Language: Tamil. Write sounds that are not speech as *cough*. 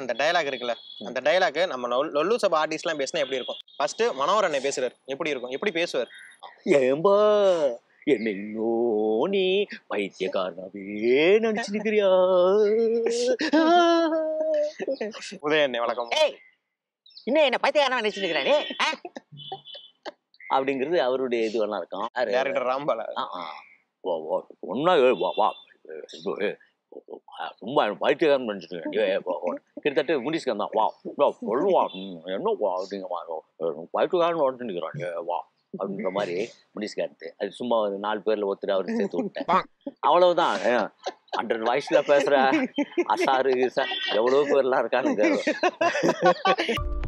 அந்த டைலாக் இருக்குல்ல அந்த டைலாக் நம்ம லொல்லு சபா எல்லாம் பேசினா எப்படி இருக்கும் ஃபர்ஸ்ட் மனோரனை பேசுறாரு எப்படி இருக்கும் எப்படி பேசுவார் ஏம்பா என்னை நோனி பைத்தியக்காரனாவே நினைச்சு நிக்கிறியா என்ன வணக்கம் இன்னும் என்ன பைத்தியக்காரனா நினைச்சு நிக்கிறானே அப்படிங்கிறது அவருடைய இது எல்லாம் இருக்கும் டேரக்டர் ராம்பாலா ஒன்னா வா வா ரொம்ப பைத்தியக்காரன் நினைச்சிருக்கேன் கிட்டத்தட்ட இங்கிலீஷ்க்கு தான் வா சொல்லுவா என்ன வா அப்படிங்க மாதிரி வயிற்றுக்காரன் உடனே நிற்கிறாங்க வா அப்படின்ற மாதிரி முடிச்சுக்காரு அது சும்மா ஒரு நாலு பேர்ல ஒருத்தர் அவரு சேர்த்து விட்டேன் அவ்வளவுதான் ஹண்ட்ரட் வாய்ஸ்ல பேசுற அசாரு எவ்வளவு பேர்லாம் இருக்கானுங்க *laughs*